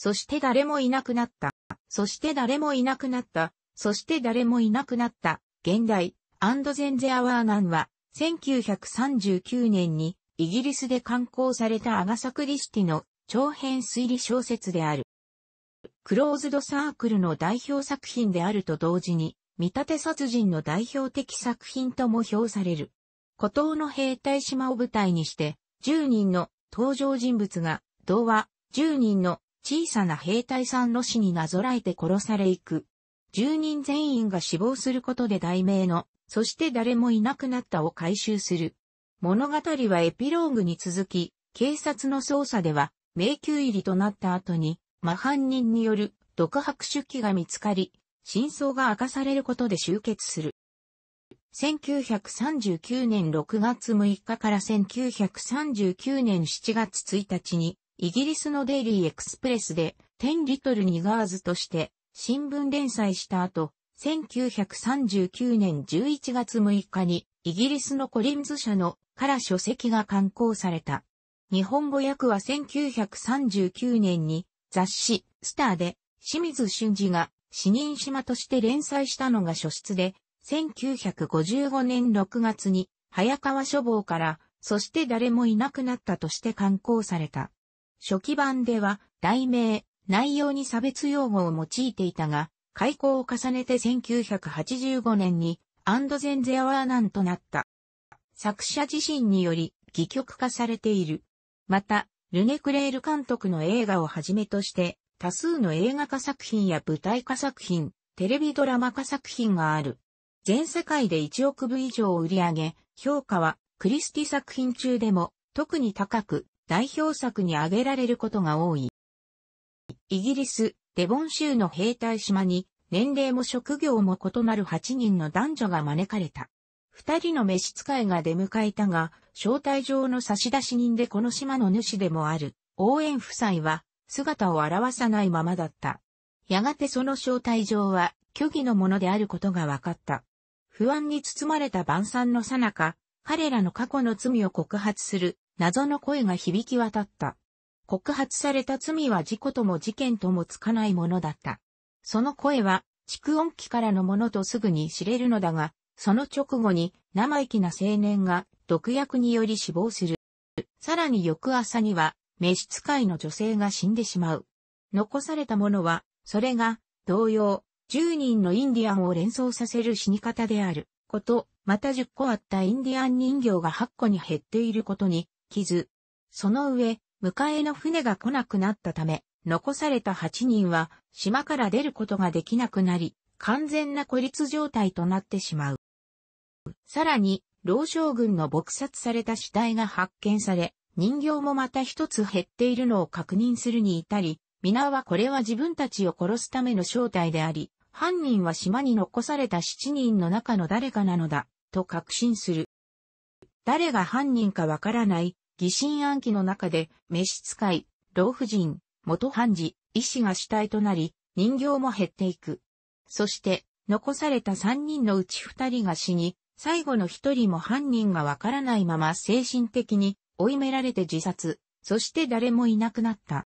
そして誰もいなくなった。そして誰もいなくなった。そして誰もいなくなった。現代、アンドゼンゼアワーナンは、1939年にイギリスで刊行されたアガサ・クリスティの長編推理小説である。クローズドサークルの代表作品であると同時に、見立て殺人の代表的作品とも評される。孤島の兵隊島を舞台にして、10人の登場人物が、童話、10人の小さな兵隊さんの死になぞらえて殺されいく。住人全員が死亡することで題名の、そして誰もいなくなったを回収する。物語はエピローグに続き、警察の捜査では、迷宮入りとなった後に、真犯人による独白出記が見つかり、真相が明かされることで終結する。1939年6月6日から1939年7月1日にイギリスのデイリーエクスプレスで、10リトルニガーズとして新聞連載した後、1939年11月6日にイギリスのコリンズ社のから書籍が刊行された。日本語訳は1939年に雑誌スターで清水俊二が死人島として連載したのが初出で、1955年6月に早川書房から、そして誰もいなくなったとして刊行された。初期版では、題名、内容に差別用語を用いていたが、開校を重ねて1985年に、アンドゼンゼアワーナンとなった。作者自身により、戯曲化されている。また、ルネクレール監督の映画をはじめとして、多数の映画化作品や舞台化作品、テレビドラマ化作品がある。全世界で1億部以上を売り上げ、評価はクリスティ作品中でも特に高く、代表作に挙げられることが多い。イギリス、デボン州の兵隊島に、年齢も職業も異なる8人の男女が招かれた。二人の召使いが出迎えたが、招待状の差出人でこの島の主でもある、応援夫妻は、姿を現さないままだった。やがてその招待状は、虚偽のものであることが分かった。不安に包まれた晩餐のさなか、彼らの過去の罪を告発する謎の声が響き渡った。告発された罪は事故とも事件ともつかないものだった。その声は、蓄音機からのものとすぐに知れるのだが、その直後に生意気な青年が毒薬により死亡する。さらに翌朝には、召使いの女性が死んでしまう。残されたものは、それが、同様、10人のインディアンを連想させる死に方であること、また10個あったインディアン人形が8個に減っていることに傷。その上、迎えの船が来なくなったため、残された8人は島から出ることができなくなり、完全な孤立状態となってしまう。さらに、老将軍の撲殺された死体が発見され、人形もまた一つ減っているのを確認するに至り、皆はこれは自分たちを殺すための正体であり、犯人は島に残された7人の中の誰かなのだ、と確信する。誰が犯人かわからない疑心暗鬼の中で、召使い、老婦人、元判事、医師が主体となり、人形も減っていく。そして、残された三人のうち二人が死に、最後の一人も犯人がわからないまま精神的に追いめられて自殺、そして誰もいなくなった。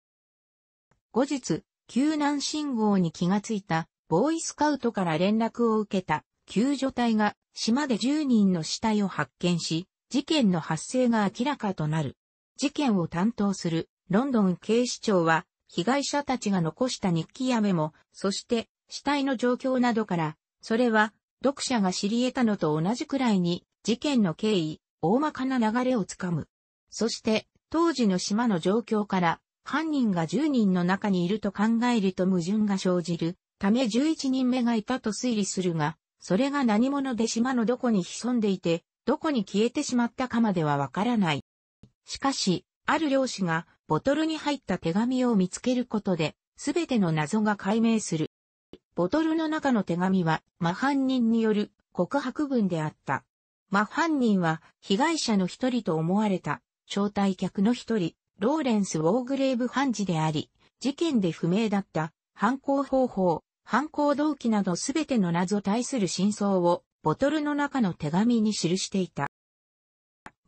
後日、救難信号に気がついた、ボーイスカウトから連絡を受けた、救助隊が島で10人の死体を発見し、事件の発生が明らかとなる。事件を担当するロンドン警視庁は、被害者たちが残した日記やメモ、そして死体の状況などから、それは読者が知り得たのと同じくらいに事件の経緯、大まかな流れをつかむ。そして当時の島の状況から犯人が10人の中にいると考えると矛盾が生じるため11人目がいたと推理するが、それが何者で島のどこに潜んでいてどこに消えてしまったかまではわからない。しかし、ある漁師がボトルに入った手紙を見つけることで、すべての謎が解明する。ボトルの中の手紙は、真犯人による告白文であった。真犯人は、被害者の一人と思われた、招待客の一人、ローレンス・ウォーグレーブ・判事であり、事件で不明だった、犯行方法、犯行動機などすべての謎対する真相をボトルの中の手紙に記していた。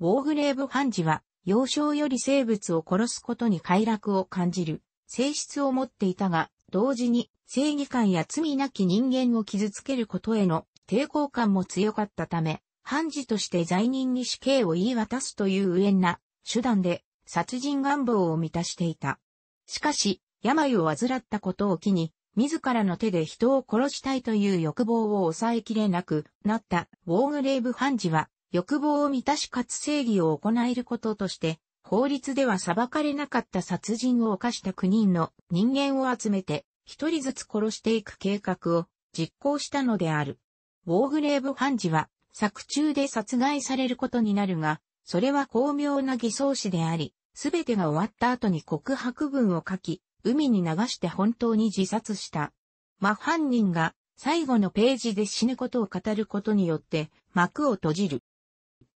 ウォーグレーブ判事は、幼少より生物を殺すことに快楽を感じる性質を持っていたが、同時に正義感や罪なき人間を傷つけることへの抵抗感も強かったため、判事として罪人に死刑を言い渡すという無縁な手段で殺人願望を満たしていた。しかし、病を患ったことを機に、自らの手で人を殺したいという欲望を抑えきれなくなったウォーグレーブ判事は欲望を満たしかつ正義を行えることとして法律では裁かれなかった殺人を犯した9人の人間を集めて一人ずつ殺していく計画を実行したのである。ウォーグレーブ判事は作中で殺害されることになるが、それは巧妙な偽装詞であり、すべてが終わった後に告白文を書き、海に流して本当に自殺した。真犯人が最後のページで死ぬことを語ることによって幕を閉じる。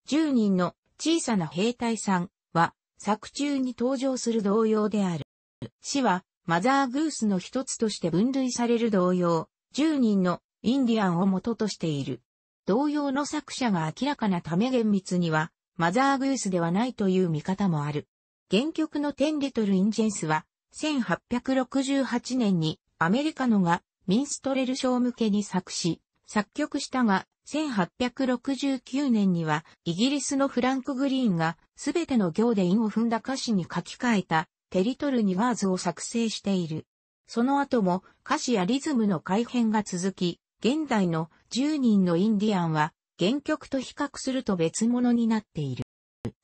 10人の小さな兵隊さんは作中に登場する同様である。死はマザーグースの一つとして分類される同様、10人のインディアンを元としている。同様の作者が明らかなため厳密にはマザーグースではないという見方もある。原曲のテンリトルインジェンスは1868年にアメリカのがミンストレル賞向けに作詞、作曲したが、1869年にはイギリスのフランク・グリーンがすべての行で韻を踏んだ歌詞に書き換えたテリトル・ニワーズを作成している。その後も歌詞やリズムの改変が続き、現代の10人のインディアンは原曲と比較すると別物になっている。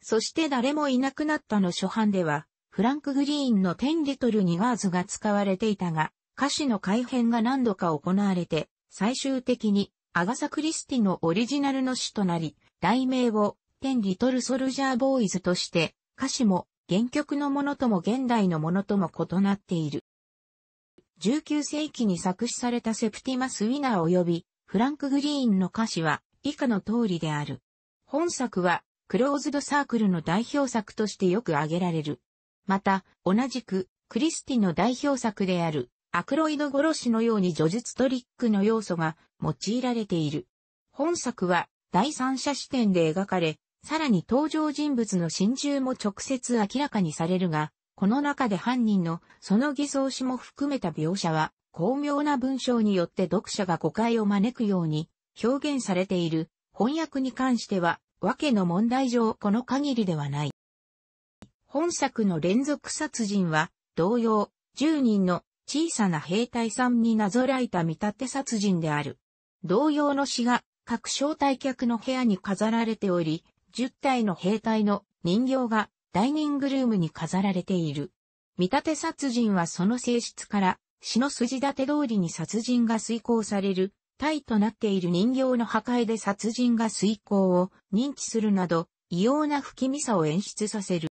そして誰もいなくなったの初版では、フランク・グリーンの10リトル・ニワーズが使われていたが、歌詞の改編が何度か行われて、最終的にアガサ・クリスティのオリジナルの詩となり、題名を10リトル・ソルジャー・ボーイズとして、歌詞も原曲のものとも現代のものとも異なっている。19世紀に作詞されたセプティマス・ウィナー及びフランク・グリーンの歌詞は以下の通りである。本作はクローズドサークルの代表作としてよく挙げられる。また、同じく、クリスティの代表作である、アクロイド殺しのように叙述トリックの要素が用いられている。本作は、第三者視点で描かれ、さらに登場人物の心中も直接明らかにされるが、この中で犯人のその偽装詞も含めた描写は、巧妙な文章によって読者が誤解を招くように表現されている。翻訳に関しては、わけの問題上この限りではない。本作の連続殺人は、同様、10人の小さな兵隊さんになぞらえた見立て殺人である。同様の詩が各招待客の部屋に飾られており、10体の兵隊の人形がダイニングルームに飾られている。見立て殺人はその性質から、詩の筋立て通りに殺人が遂行される、体となっている人形の破壊で殺人が遂行を認知するなど、異様な不気味さを演出させる。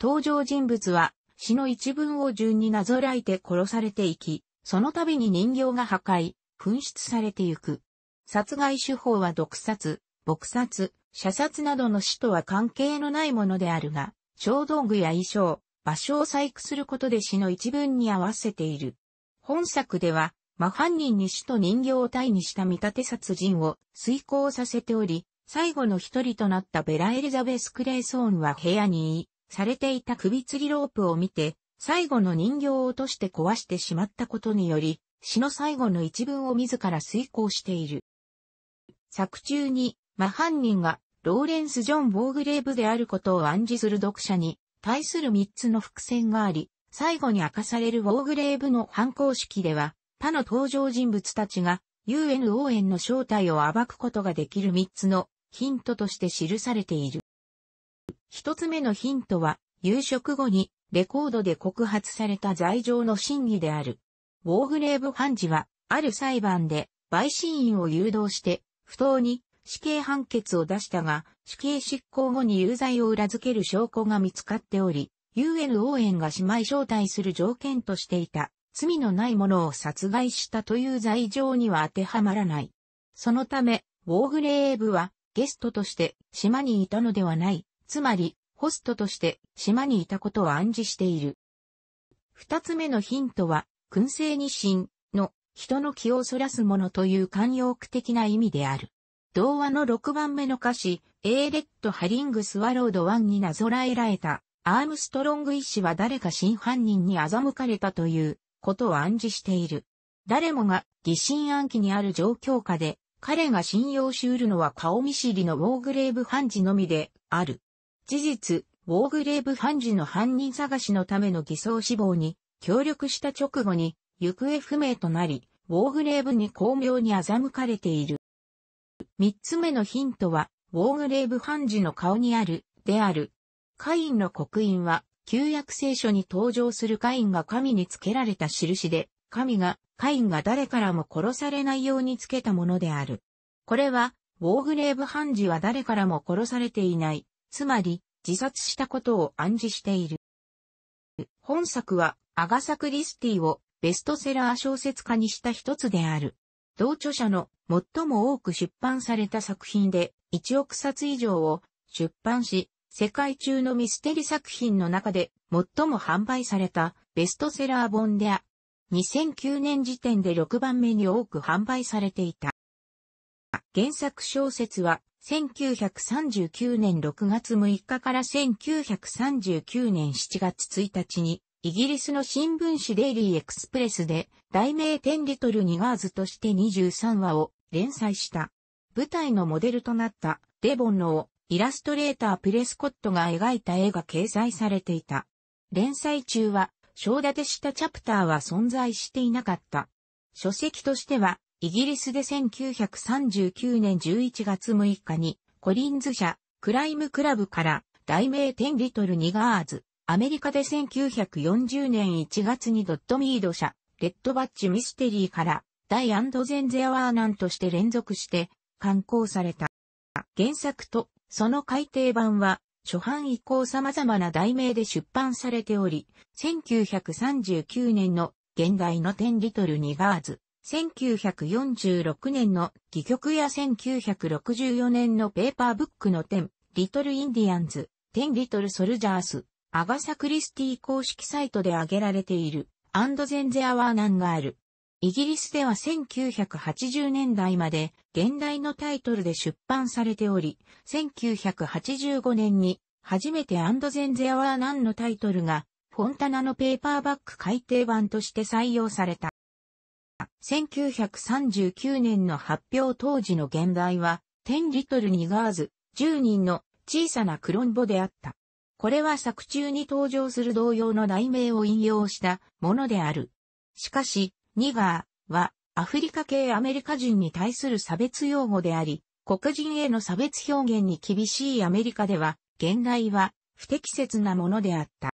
登場人物は、詩の一文を順になぞらえて殺されていき、その度に人形が破壊、紛失されてゆく。殺害手法は毒殺、撲殺、射殺などの死とは関係のないものであるが、小道具や衣装、場所を細工することで詩の一文に合わせている。本作では、真犯人に死と人形を体にした見立て殺人を遂行させており、最後の一人となったベラエリザベス・クレイソーンは部屋にされていた首吊りロープを見て、最後の人形を落として壊してしまったことにより、詩の最後の一文を自ら遂行している。作中に、真犯人が、ローレンス・ジョン・ボーグレーブであることを暗示する読者に、対する三つの伏線があり、最後に明かされるボーグレーブの反抗式では、他の登場人物たちが UN 応援の正体を暴くことができる3つのヒントとして記されている。一つ目のヒントは、夕食後にレコードで告発された罪状の真偽である。ウォーグレーブ判事は、ある裁判で、陪審員を誘導して、不当に死刑判決を出したが、死刑執行後に有罪を裏付ける証拠が見つかっており、UN 応援が姉妹招待する条件としていた、罪のない者を殺害したという罪状には当てはまらない。そのため、ウォーグレーブはゲストとして島にいたのではないつまり、ホストとして島にいたことを暗示している。二つ目のヒントは、燻製に神の人の気をそらすものという慣用句的な意味である。童話の6番目の歌詞、A ーレット、ハリング、スワロード l になぞらえられた、アームストロング医師は誰か真犯人に欺かれたということを暗示している。誰もが疑心暗鬼にある状況下で、彼が信用し得るのは顔見知りのウォーグレーブ判事のみである。事実、ウォーグレーブ判事の犯人探しのための偽装死亡に協力した直後に行方不明となり、ウォーグレーブに巧妙に欺かれている。三つ目のヒントは、ウォーグレーブ判事の顔にある、である。カインの刻印は、旧約聖書に登場するカインが神につけられた印で、神が、カインが誰からも殺されないようにつけたものである。これは、ウォーグレーブ判事は誰からも殺されていない。つまり自殺したことを暗示している。本作はアガサ・クリスティをベストセラー小説家にした一つである。同著者の最も多く出版された作品で1億冊以上を出版し、世界中のミステリ作品の中で最も販売されたベストセラー本であ、2009年時点で6番目に多く販売されていた。原作小説は1939年6月6日から1939年7月1日にイギリスの新聞紙デイリーエクスプレスで題名テンリトルニガーズとして23話を連載した。舞台のモデルとなったデボンのをイラストレータープレスコットが描いた絵が掲載されていた。連載中は小立てしたチャプターは存在していなかった。書籍としてはイギリスで1939年11月6日に、コリンズ社、クライムクラブから、題名テンリトルニガーズ、アメリカで1940年1月にドットミード社、レッドバッジミステリーから、ダイゼンゼアワーナンとして連続して、刊行された。原作と、その改訂版は、初版以降様々な題名で出版されており、1939年の現代のテンリトルニガーズ、1946年の戯曲や1964年のペーパーブックの点、リトルインディアンズ、10リトルソルジャース、アガサ・クリスティ公式サイトで挙げられている、アンドゼンゼアワーナンがある。イギリスでは1980年代まで現代のタイトルで出版されており、1985年に初めてアンドゼンゼアワーナンのタイトルがフォンタナのペーパーバック改訂版として採用された。1939年の発表当時の現代は、10リトルニガーズ、10人の小さなクロンボであった。これは作中に登場する同様の題名を引用したものである。しかし、ニガーはアフリカ系アメリカ人に対する差別用語であり、黒人への差別表現に厳しいアメリカでは、現代は不適切なものであった。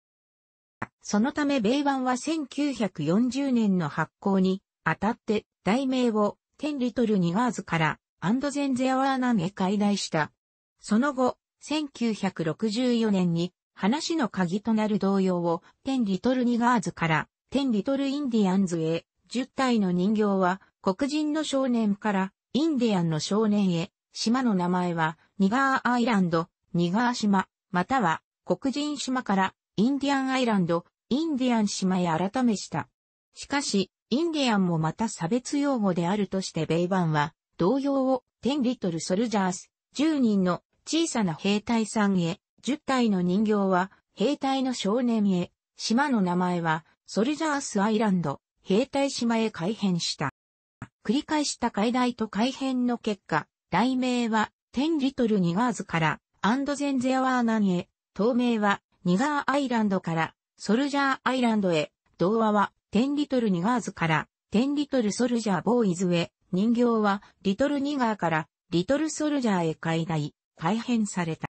そのため米版は1940年の発行にあたって、題名を、テンリトルニガーズから、アンドゼンゼアワーナンへ解題した。その後、1964年に、話の鍵となる童謡を、テンリトルニガーズから、テンリトルインディアンズへ、10体の人形は、黒人の少年から、インディアンの少年へ、島の名前は、ニガーアイランド、ニガー島、または、黒人島から、インディアンアイランド、インディアン島へ改めした。しかし、インディアンもまた差別用語であるとして米版は、同様を、10リトルソルジャース、10人の小さな兵隊さんへ、10体の人形は、兵隊の少年へ、島の名前は、ソルジャースアイランド、兵隊島へ改変した。繰り返した解題と改変の結果、題名は、テンリトルニガーズから、アンドゼンゼアワーナンへ、透明は、ニガーアイランドから、ソルジャーアイランドへ、童話は、テンリトルニガーズからテンリトルソルジャーボーイズへ、人形はリトルニガーからリトルソルジャーへ解体、改変された。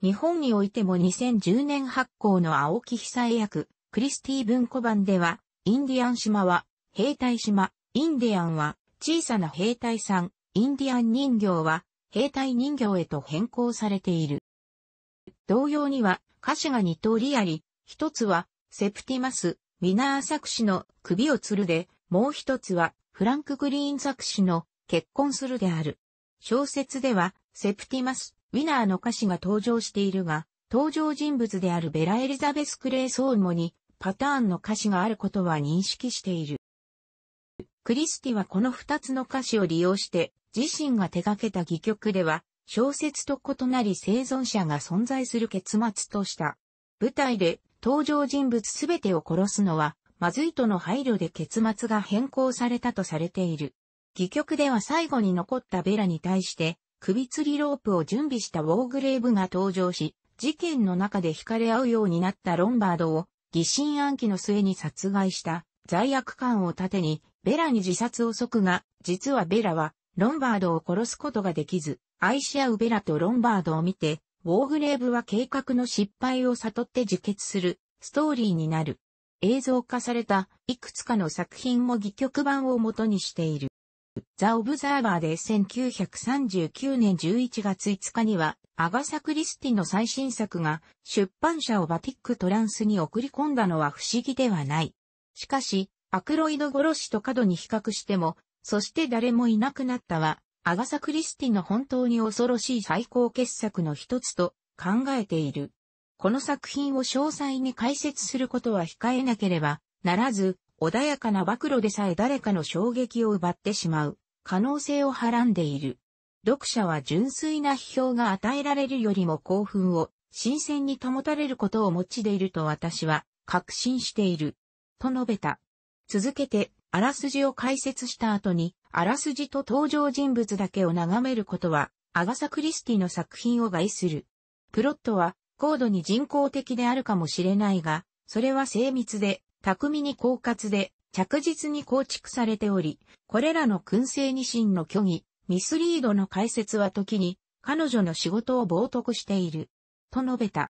日本においても2010年発行の青木久江役、クリスティ文庫版では、インディアン島は、兵隊島、インディアンは、小さな兵隊さん、インディアン人形は、兵隊人形へと変更されている。同様には、歌詞が二通りあり、一つは、セプティマス、ウィナー作詞の首を吊るで、もう一つはフランク・グリーン作詞の結婚するである。小説では、セプティマス、ウィナーの歌詞が登場しているが、登場人物であるベラ・エリザベス・クレイソーモにパターンの歌詞があることは認識している。クリスティはこの二つの歌詞を利用して自身が手掛けた戯曲では小説と異なり生存者が存在する結末とした。舞台で登場人物すべてを殺すのは、まずいとの配慮で結末が変更されたとされている。戯曲では最後に残ったベラに対して、首吊りロープを準備したウォーグレーブが登場し、事件の中で惹かれ合うようになったロンバードを疑心暗鬼の末に殺害した罪悪感を盾にベラに自殺を即が、実はベラはロンバードを殺すことができず、愛し合うベラとロンバードを見てウォーグレーブは計画の失敗を悟って自決するストーリーになる。映像化されたいくつかの作品も戯曲版を元にしている。ザ・オブザーバーで1939年11月5日にはアガサ・クリスティの最新作が出版社をバティック・トランスに送り込んだのは不思議ではない。しかし、アクロイド殺しと過度に比較しても、そして誰もいなくなったは、アガサ・クリスティの本当に恐ろしい最高傑作の一つと考えている。この作品を詳細に解説することは控えなければならず、穏やかな暴露でさえ誰かの衝撃を奪ってしまう可能性をはらんでいる。読者は純粋な批評が与えられるよりも興奮を新鮮に保たれることを持ちでいると私は確信している。と述べた。続けて、あらすじを解説した後に、あらすじと登場人物だけを眺めることは、アガサ・クリスティの作品を害する。プロットは、高度に人工的であるかもしれないが、それは精密で、巧みに狡猾で、着実に構築されており、これらの燻製二神の虚偽、ミスリードの解説は時に、彼女の仕事を冒涜している。と述べた。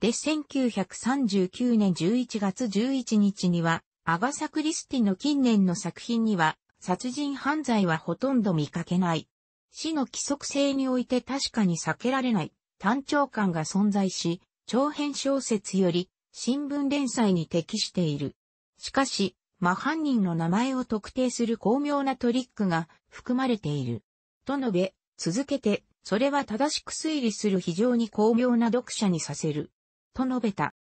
で、1939年11月11日には、アガサ・クリスティの近年の作品には、殺人犯罪はほとんど見かけない。死の規則性において確かに避けられない単調感が存在し、長編小説より新聞連載に適している。しかし、真犯人の名前を特定する巧妙なトリックが含まれている。と述べ、続けて、それは正しく推理する非常に巧妙な読者にさせる。と述べた。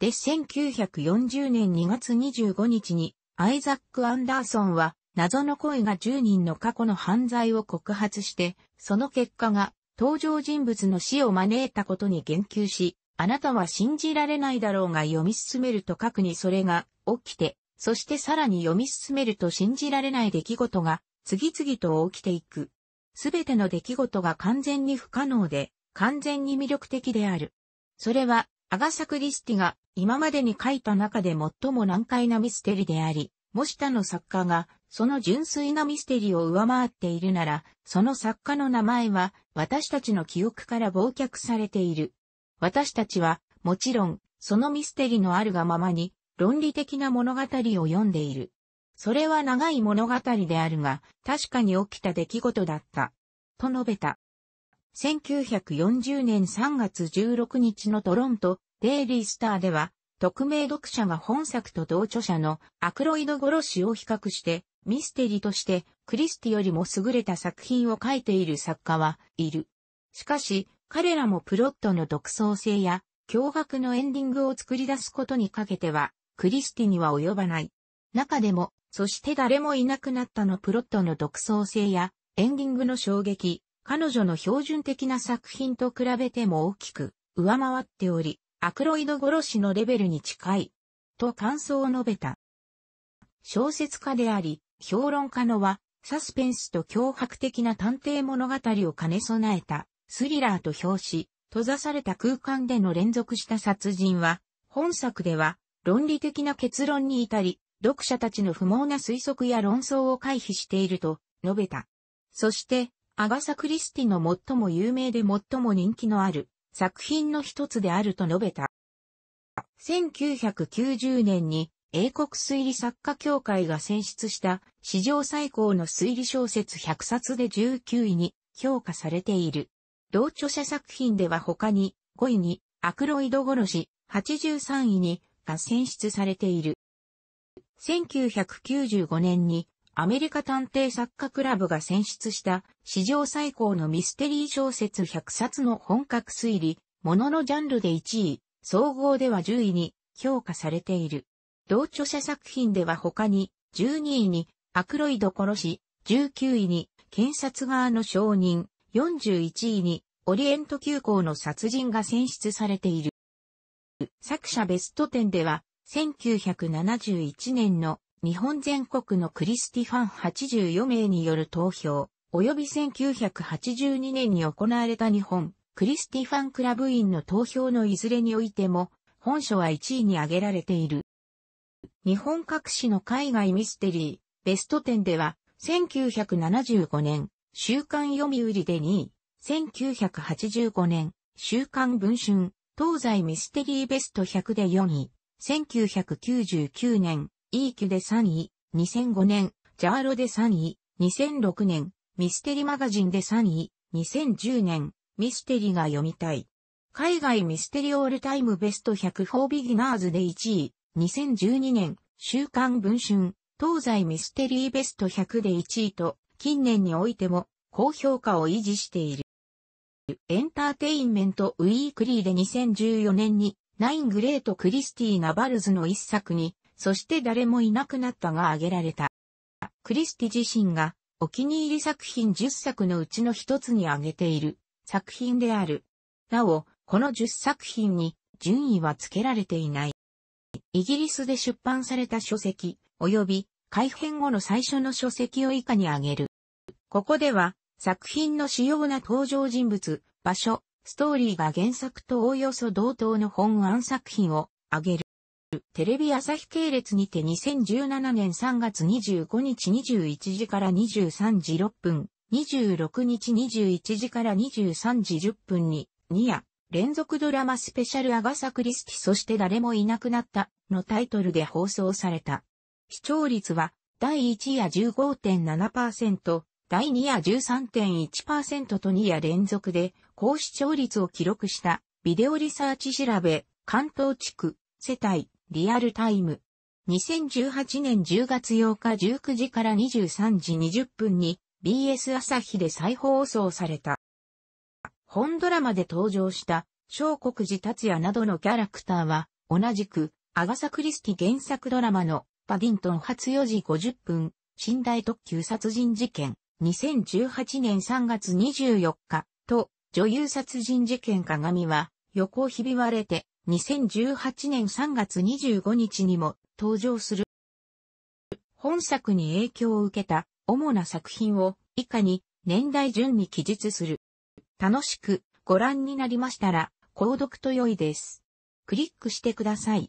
で1940年2月25日にアイザック・アンダーソンは謎の声が10人の過去の犯罪を告発して、その結果が登場人物の死を招いたことに言及し、あなたは信じられないだろうが読み進めると書くにそれが起きて、そしてさらに読み進めると信じられない出来事が次々と起きていく。すべての出来事が完全に不可能で、完全に魅力的である。それはアガサ・クリスティが今までに書いた中で最も難解なミステリであり、もし他の作家がその純粋なミステリを上回っているなら、その作家の名前は私たちの記憶から忘却されている。私たちは、もちろん、そのミステリのあるがままに、論理的な物語を読んでいる。それは長い物語であるが、確かに起きた出来事だった。と述べた。1940年3月16日のトロント、デイリースターでは、匿名読者が本作と同著者のアクロイド殺しを比較して、ミステリとしてクリスティよりも優れた作品を書いている作家はいる。しかし、彼らもプロットの独創性や驚愕のエンディングを作り出すことにかけては、クリスティには及ばない。中でも、そして誰もいなくなったのプロットの独創性やエンディングの衝撃、彼女の標準的な作品と比べても大きく上回っており、アクロイド殺しのレベルに近い、と感想を述べた。小説家であり、評論家のは、サスペンスと脅迫的な探偵物語を兼ね備えた、スリラーと表し、閉ざされた空間での連続した殺人は、本作では、論理的な結論に至り、読者たちの不毛な推測や論争を回避していると述べた。そして、アガサ・クリスティの最も有名で最も人気のある作品の一つであると述べた。1990年に英国推理作家協会が選出した史上最高の推理小説100冊で19位に評価されている。同著者作品では他に5位にアクロイド殺し83位にが選出されている。1995年にアメリカ探偵作家クラブが選出した史上最高のミステリー小説100冊の本格推理、もののジャンルで1位、総合では10位に評価されている。同著者作品では他に、12位にアクロイド殺し、19位に検察側の証人、41位にオリエント急行の殺人が選出されている。作者ベスト10では、1971年の日本全国のクリスティファン84名による投票、及び1982年に行われた日本、クリスティファンクラブ員の投票のいずれにおいても、本書は1位に挙げられている。日本各紙の海外ミステリー、ベスト10では、1975年、週刊読売で2位、1985年、週刊文春、東西ミステリーベスト100で4位、1999年、イーキュで3位、2005年、ジャーロで3位、2006年、ミステリーマガジンで3位、2010年、ミステリが読みたい。海外ミステリオールタイムベスト100フォービギナーズで1位、2012年、週刊文春、東西ミステリーベスト100で1位と、近年においても、高評価を維持している。エンターテインメントウィークリーで2014年に、ナイングレート・クリスティーナ・バルズの一作に、そして誰もいなくなったが挙げられた。クリスティ自身がお気に入り作品10作のうちの一つに挙げている作品である。なお、この10作品に順位はつけられていない。イギリスで出版された書籍、及び改編後の最初の書籍を以下に挙げる。ここでは、作品の主要な登場人物、場所、ストーリーが原作とおおよそ同等の本案作品を挙げる。テレビ朝日系列にて2017年3月25日21時から23時6分、26日21時から23時10分に、2夜、連続ドラマスペシャルアガサクリスティそして誰もいなくなったのタイトルで放送された。視聴率は第1夜15.7%、第2夜13.1%と2夜連続で高視聴率を記録したビデオリサーチ調べ、関東地区、世帯、リアルタイム。2018年10月8日19時から23時20分に BS 朝日で再放送された。本ドラマで登場した小国寺達也などのキャラクターは同じくアガサクリスティ原作ドラマのパディントン初4時50分寝台特急殺人事件2018年3月24日と女優殺人事件鏡は横ひび割れて2018年3月25日にも登場する。本作に影響を受けた主な作品を以下に年代順に記述する。楽しくご覧になりましたら、購読と良いです。クリックしてください。